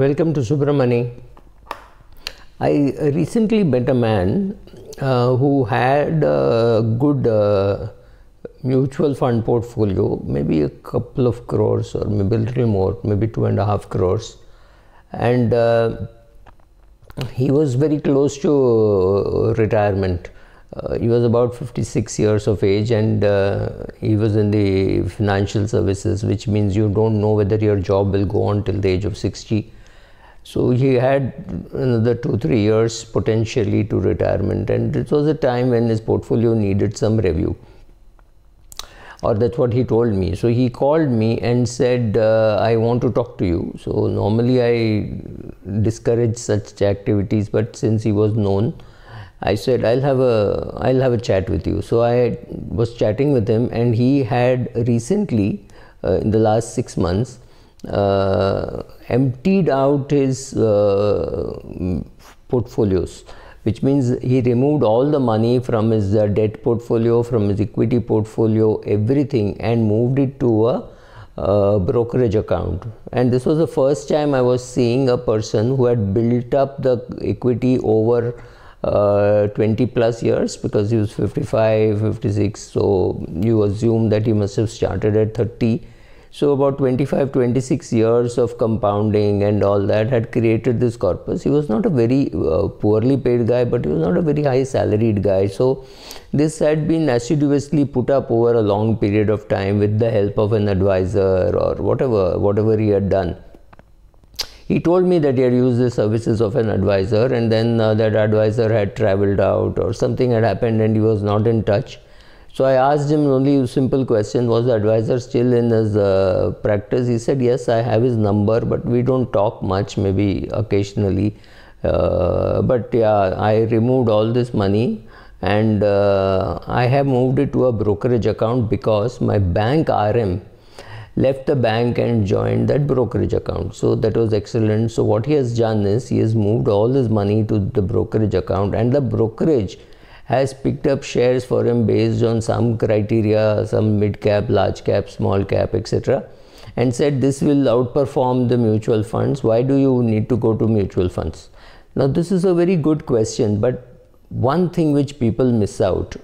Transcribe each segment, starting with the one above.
Welcome to Subramani. I recently met a man uh, who had a good uh, mutual fund portfolio, maybe a couple of crores or maybe a little more, maybe two and a half crores. And uh, he was very close to uh, retirement. Uh, he was about 56 years of age and uh, he was in the financial services, which means you don't know whether your job will go on till the age of 60 so he had another two, three years potentially to retirement, and it was a time when his portfolio needed some review. Or that's what he told me. So he called me and said, uh, I want to talk to you. So normally I discourage such activities, but since he was known, I said I'll have a I'll have a chat with you. So I was chatting with him, and he had recently, uh, in the last six months, uh, emptied out his uh, mm, portfolios which means he removed all the money from his uh, debt portfolio, from his equity portfolio, everything, and moved it to a uh, brokerage account. And this was the first time I was seeing a person who had built up the equity over uh, 20 plus years because he was 55, 56. So you assume that he must have started at 30 so about 25, 26 years of compounding and all that had created this corpus. He was not a very uh, poorly paid guy, but he was not a very high salaried guy. So this had been assiduously put up over a long period of time with the help of an advisor or whatever, whatever he had done. He told me that he had used the services of an advisor and then uh, that advisor had traveled out or something had happened and he was not in touch so I asked him only simple question was the advisor still in his uh, practice? He said, Yes, I have his number, but we don't talk much, maybe occasionally. Uh, but yeah, I removed all this money and uh, I have moved it to a brokerage account because my bank RM left the bank and joined that brokerage account. So that was excellent. So what he has done is he has moved all his money to the brokerage account and the brokerage has picked up shares for him based on some criteria, some mid cap, large cap, small cap, etc. And said this will outperform the mutual funds. Why do you need to go to mutual funds? Now, this is a very good question, but one thing which people miss out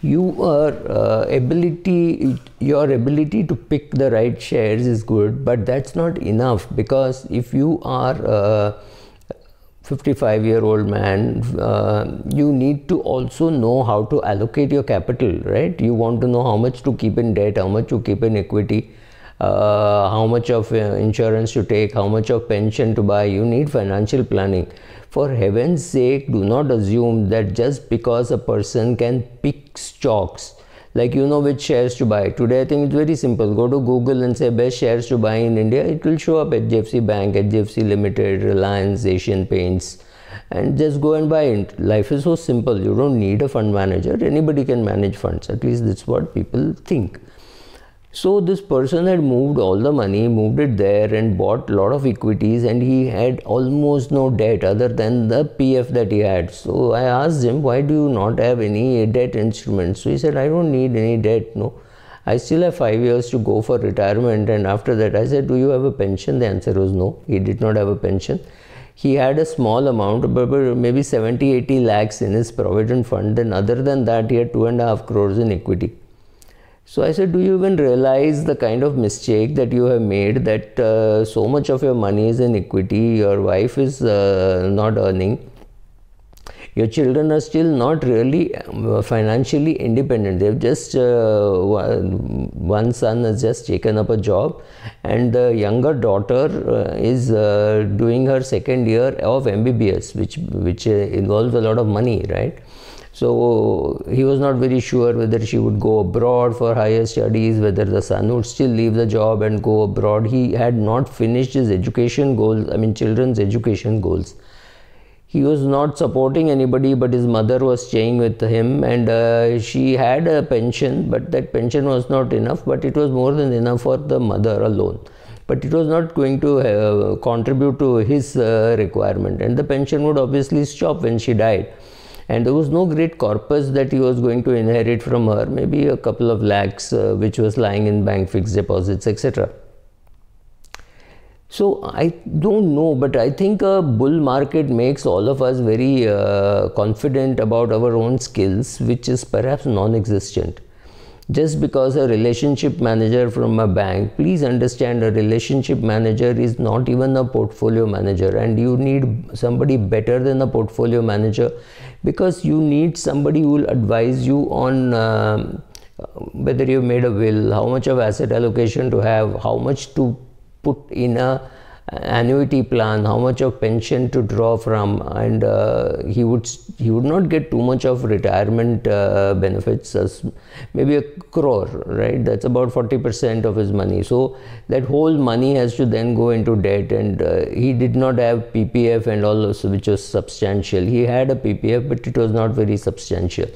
your uh, ability your ability to pick the right shares is good but that's not enough because if you are uh, 55 year old man, uh, you need to also know how to allocate your capital, right? You want to know how much to keep in debt, how much to keep in equity, uh, how much of uh, insurance to take, how much of pension to buy. You need financial planning. For heaven's sake, do not assume that just because a person can pick stocks, like you know which shares to buy today i think it's very simple go to google and say best shares to buy in india it will show up at HDFC bank at HDFC limited reliance asian paints and just go and buy it life is so simple you don't need a fund manager anybody can manage funds at least that's what people think so this person had moved all the money, moved it there and bought a lot of equities and he had almost no debt other than the PF that he had. So I asked him, why do you not have any debt instruments? So he said, I don't need any debt, no. I still have five years to go for retirement and after that I said, do you have a pension? The answer was no, he did not have a pension. He had a small amount, maybe 70, 80 lakhs in his provident fund and other than that he had two and a half crores in equity. So I said, do you even realize the kind of mistake that you have made that uh, so much of your money is in equity, your wife is uh, not earning, your children are still not really um, financially independent. They've just, uh, one son has just taken up a job and the younger daughter uh, is uh, doing her second year of MBBS, which, which uh, involves a lot of money, right? So he was not very sure whether she would go abroad for higher studies, whether the son would still leave the job and go abroad. He had not finished his education goals, I mean children's education goals. He was not supporting anybody, but his mother was staying with him, and uh, she had a pension, but that pension was not enough, but it was more than enough for the mother alone but it was not going to uh, contribute to his uh, requirement and the pension would obviously stop when she died and there was no great corpus that he was going to inherit from her, maybe a couple of lakhs uh, which was lying in bank fixed deposits, etc. So I don't know, but I think a bull market makes all of us very uh, confident about our own skills, which is perhaps non-existent. Just because a relationship manager from a bank, please understand a relationship manager is not even a portfolio manager and you need somebody better than a portfolio manager because you need somebody who will advise you on um, whether you made a will, how much of asset allocation to have, how much to put in a annuity plan, how much of pension to draw from, and uh, he would he would not get too much of retirement uh, benefits, as maybe a crore, right? That's about forty percent of his money. So that whole money has to then go into debt, and uh, he did not have PPF and all those, which was substantial. He had a PPF, but it was not very substantial.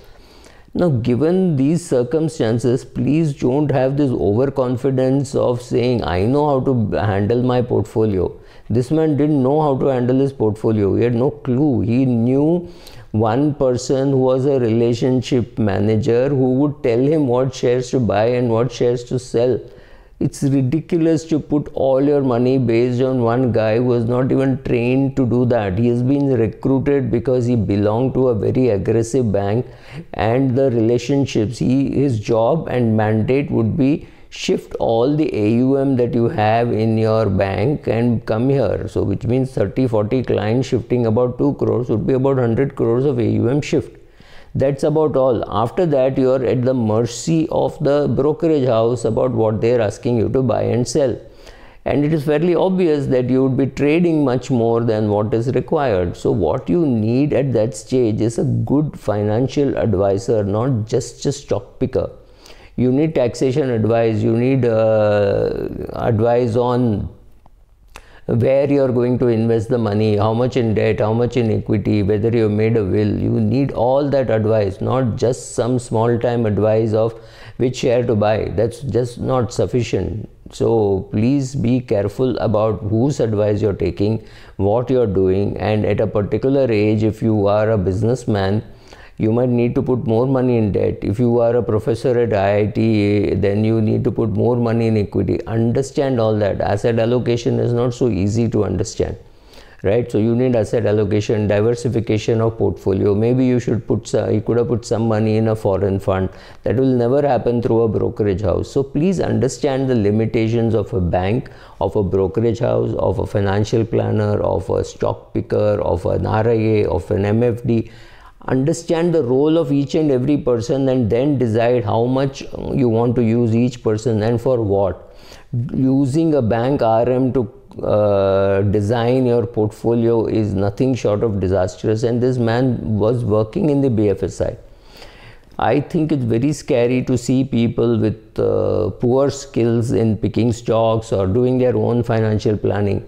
Now, given these circumstances, please don't have this overconfidence of saying, I know how to handle my portfolio. This man didn't know how to handle his portfolio. He had no clue. He knew one person who was a relationship manager who would tell him what shares to buy and what shares to sell. It's ridiculous to put all your money based on one guy who was not even trained to do that. He has been recruited because he belonged to a very aggressive bank and the relationships. He, his job and mandate would be shift all the AUM that you have in your bank and come here. So which means 30, 40 clients shifting about 2 crores would be about 100 crores of AUM shift. That's about all. After that, you are at the mercy of the brokerage house about what they are asking you to buy and sell. And it is fairly obvious that you would be trading much more than what is required. So, what you need at that stage is a good financial advisor, not just a stock picker you need taxation advice you need uh, advice on where you're going to invest the money, how much in debt, how much in equity, whether you made a will. You need all that advice, not just some small time advice of which share to buy. That's just not sufficient. So please be careful about whose advice you're taking, what you're doing, and at a particular age, if you are a businessman, you might need to put more money in debt. If you are a professor at IIT, then you need to put more money in equity. Understand all that. Asset allocation is not so easy to understand, right? So you need asset allocation, diversification of portfolio. Maybe you should put some, you could have put some money in a foreign fund. That will never happen through a brokerage house. So please understand the limitations of a bank, of a brokerage house, of a financial planner, of a stock picker, of an RIA, of an MFD understand the role of each and every person and then decide how much you want to use each person and for what using a bank rm to uh, design your portfolio is nothing short of disastrous and this man was working in the bfsi i think it's very scary to see people with uh, poor skills in picking stocks or doing their own financial planning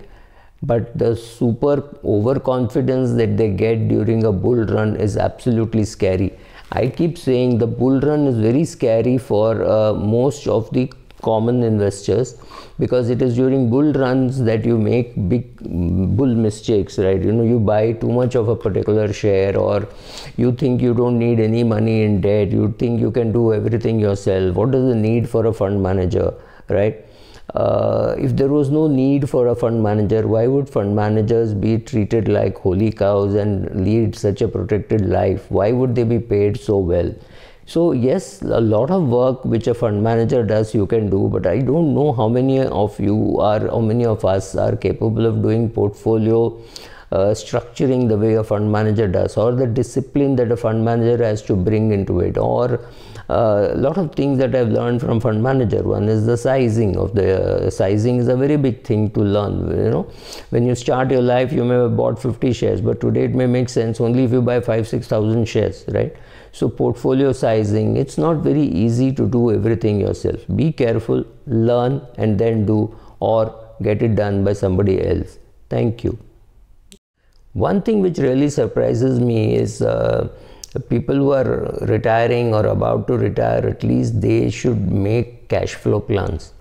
but the super overconfidence that they get during a bull run is absolutely scary. I keep saying the bull run is very scary for uh, most of the common investors because it is during bull runs that you make big mm, bull mistakes right you know you buy too much of a particular share or you think you don't need any money in debt you think you can do everything yourself what is the need for a fund manager right uh, if there was no need for a fund manager, why would fund managers be treated like holy cows and lead such a protected life? Why would they be paid so well? So yes, a lot of work which a fund manager does you can do, but I don't know how many of you are, how many of us are capable of doing portfolio uh, structuring the way a fund manager does or the discipline that a fund manager has to bring into it or a uh, lot of things that I've learned from fund manager. One is the sizing of the uh, sizing is a very big thing to learn. You know, when you start your life, you may have bought 50 shares, but today it may make sense only if you buy five, six thousand shares, right? So portfolio sizing, it's not very easy to do everything yourself. Be careful, learn, and then do, or get it done by somebody else. Thank you. One thing which really surprises me is uh, people who are retiring or about to retire, at least they should make cash flow plans.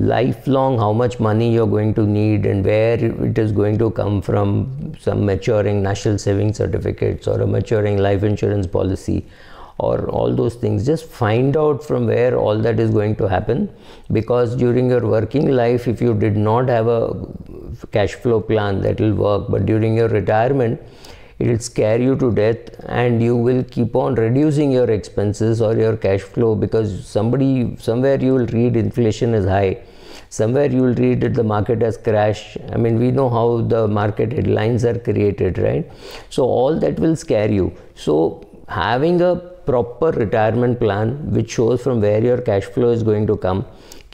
Lifelong, how much money you're going to need and where it is going to come from some maturing national savings certificates or a maturing life insurance policy or all those things just find out from where all that is going to happen because during your working life if you did not have a cash flow plan that will work but during your retirement it will scare you to death and you will keep on reducing your expenses or your cash flow because somebody somewhere you will read inflation is high somewhere you will read that the market has crashed i mean we know how the market headlines are created right so all that will scare you so having a proper retirement plan which shows from where your cash flow is going to come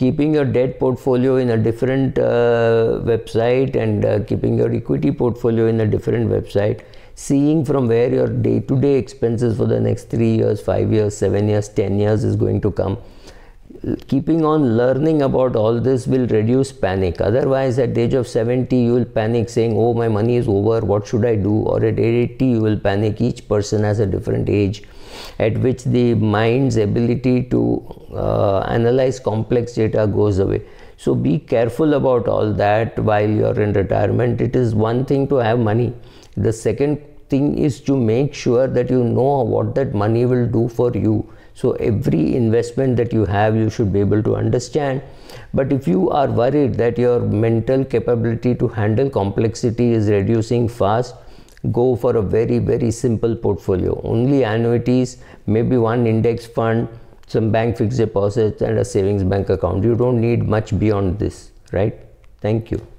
keeping your debt portfolio in a different uh, website and uh, keeping your equity portfolio in a different website seeing from where your day to day expenses for the next 3 years 5 years 7 years 10 years is going to come keeping on learning about all this will reduce panic. Otherwise, at the age of 70, you will panic saying, Oh, my money is over, what should I do? Or at 80, you will panic. Each person has a different age at which the mind's ability to uh, analyze complex data goes away. So, be careful about all that while you're in retirement. It is one thing to have money, the second thing is to make sure that you know what that money will do for you so every investment that you have, you should be able to understand. But if you are worried that your mental capability to handle complexity is reducing fast, go for a very, very simple portfolio. Only annuities, maybe one index fund, some bank fixed deposits and a savings bank account. You don't need much beyond this, right? Thank you.